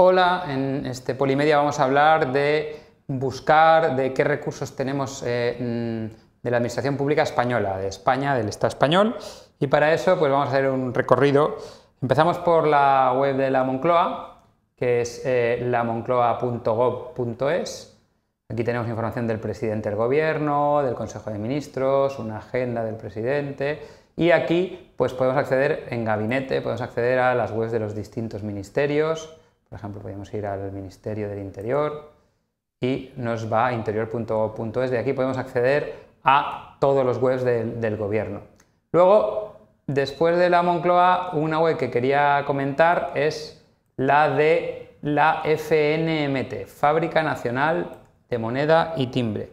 Hola, en este Polimedia vamos a hablar de buscar de qué recursos tenemos eh, mm, de la Administración Pública Española, de España, del Estado español. Y para eso pues vamos a hacer un recorrido. Empezamos por la web de la Moncloa, que es la eh, lamoncloa.gov.es. Aquí tenemos información del presidente del gobierno, del Consejo de Ministros, una agenda del presidente. Y aquí pues podemos acceder en gabinete, podemos acceder a las webs de los distintos ministerios por ejemplo, podemos ir al Ministerio del Interior y nos va a interior.es. De aquí podemos acceder a todos los webs del, del gobierno. Luego, después de la Moncloa, una web que quería comentar es la de la FNMT, Fábrica Nacional de Moneda y Timbre.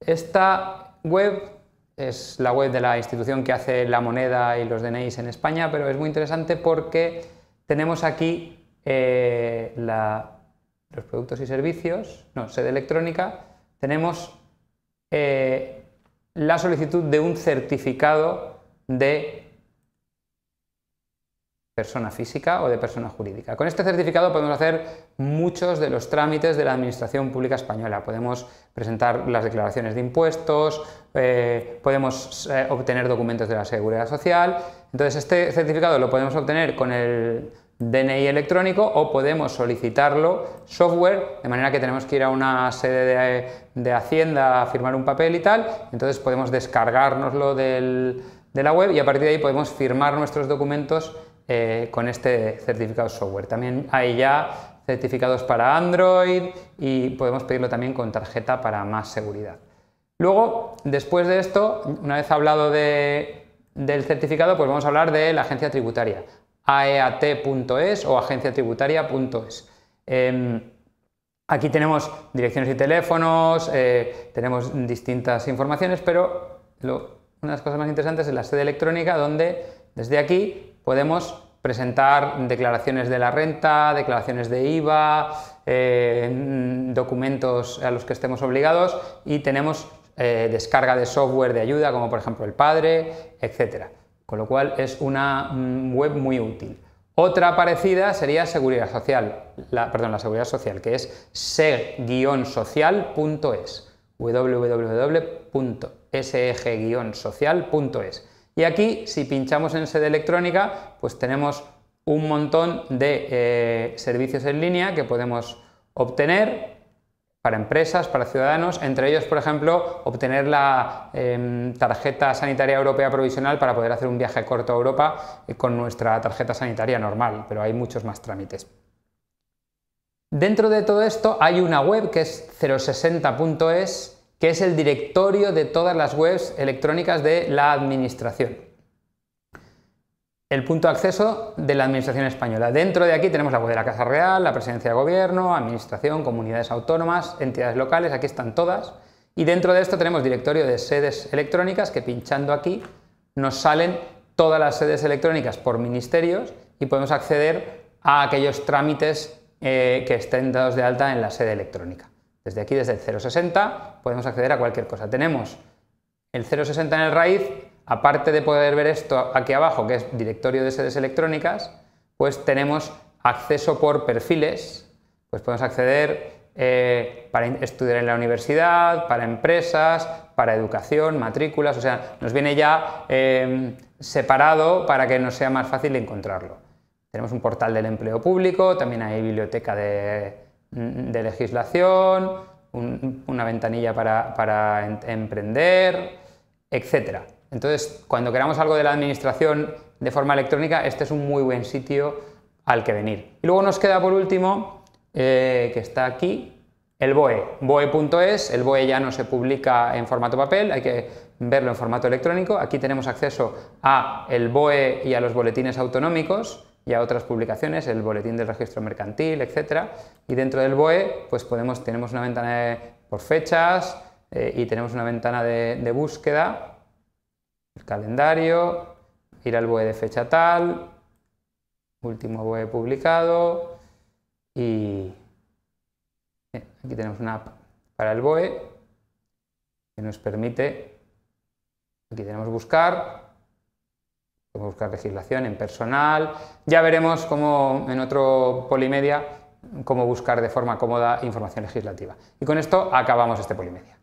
Esta web es la web de la institución que hace la moneda y los DNIs en España, pero es muy interesante porque tenemos aquí eh, los productos y servicios, no, sede electrónica, tenemos eh, la solicitud de un certificado de persona física o de persona jurídica. Con este certificado podemos hacer muchos de los trámites de la Administración Pública Española. Podemos presentar las declaraciones de impuestos, eh, podemos obtener documentos de la Seguridad Social. Entonces, este certificado lo podemos obtener con el DNI electrónico o podemos solicitarlo software, de manera que tenemos que ir a una sede de, Hacienda a firmar un papel y tal, entonces podemos descargárnoslo de la web y a partir de ahí podemos firmar nuestros documentos eh, con este certificado software. También hay ya certificados para Android y podemos pedirlo también con tarjeta para más seguridad. Luego, después de esto, una vez hablado del certificado, pues vamos a hablar de la agencia tributaria aeat.es o agenciatributaria.es. Em, aquí tenemos direcciones y teléfonos, eh, tenemos distintas informaciones, pero una de las cosas más interesantes es la sede electrónica donde desde aquí podemos presentar declaraciones de la renta, declaraciones de IVA, eh, documentos a los que estemos obligados y tenemos eh, descarga de software de ayuda como por ejemplo el padre, etcétera con lo cual es una mm, web muy útil. Otra parecida sería Seguridad Social, la, perdón, la Seguridad Social, que es seg-social.es, www.seg-social.es. Y aquí, si pinchamos en sede electrónica, pues tenemos un montón de eh, servicios en línea que podemos obtener para empresas, para ciudadanos, entre ellos, por ejemplo, obtener la em, tarjeta sanitaria europea provisional para poder hacer un viaje corto a Europa eh, con nuestra tarjeta sanitaria normal, pero hay muchos más trámites. Dentro de todo esto hay una web que es 060.es, que es el directorio de todas las webs electrónicas de la administración el punto de acceso de la Administración española. Dentro de aquí tenemos la web de la Casa Real, la Presidencia de Gobierno, Administración, comunidades autónomas, entidades locales, aquí están todas. Y dentro de esto tenemos directorio de sedes electrónicas que pinchando aquí nos salen todas las sedes electrónicas por ministerios y podemos acceder a aquellos trámites eh, que estén dados de alta en la sede electrónica. Desde aquí, desde el 060, podemos acceder a cualquier cosa. Tenemos el 060 en el raíz, aparte de poder ver esto aquí abajo, que es directorio de sedes electrónicas, pues tenemos acceso por perfiles, pues podemos acceder eh, para estudiar en la universidad, para empresas, para educación, matrículas, o sea, nos viene ya em, separado para que nos sea más fácil encontrarlo. Tenemos un portal del empleo público, también hay biblioteca de, mm, legislación, una ventanilla para, para emprender, etcétera. Entonces, cuando queramos algo de la administración de forma electrónica, este es un muy buen sitio al que venir. Y luego nos queda por último, eh, que está aquí, el BOE. BOE.es, el BOE ya no se publica en formato papel, hay que verlo en formato electrónico. Aquí tenemos acceso a el BOE y a los boletines autonómicos y a otras publicaciones, el boletín del registro mercantil, etcétera. Y dentro del BOE, pues podemos, tenemos una ventana por fechas eh, y tenemos una ventana de búsqueda calendario, ir al BOE de fecha tal, último BOE publicado y eh, aquí tenemos una app para el BOE que nos permite, aquí tenemos buscar, buscar legislación en personal, ya veremos cómo en otro polimedia cómo buscar de forma cómoda información legislativa. Y con esto acabamos este polimedia.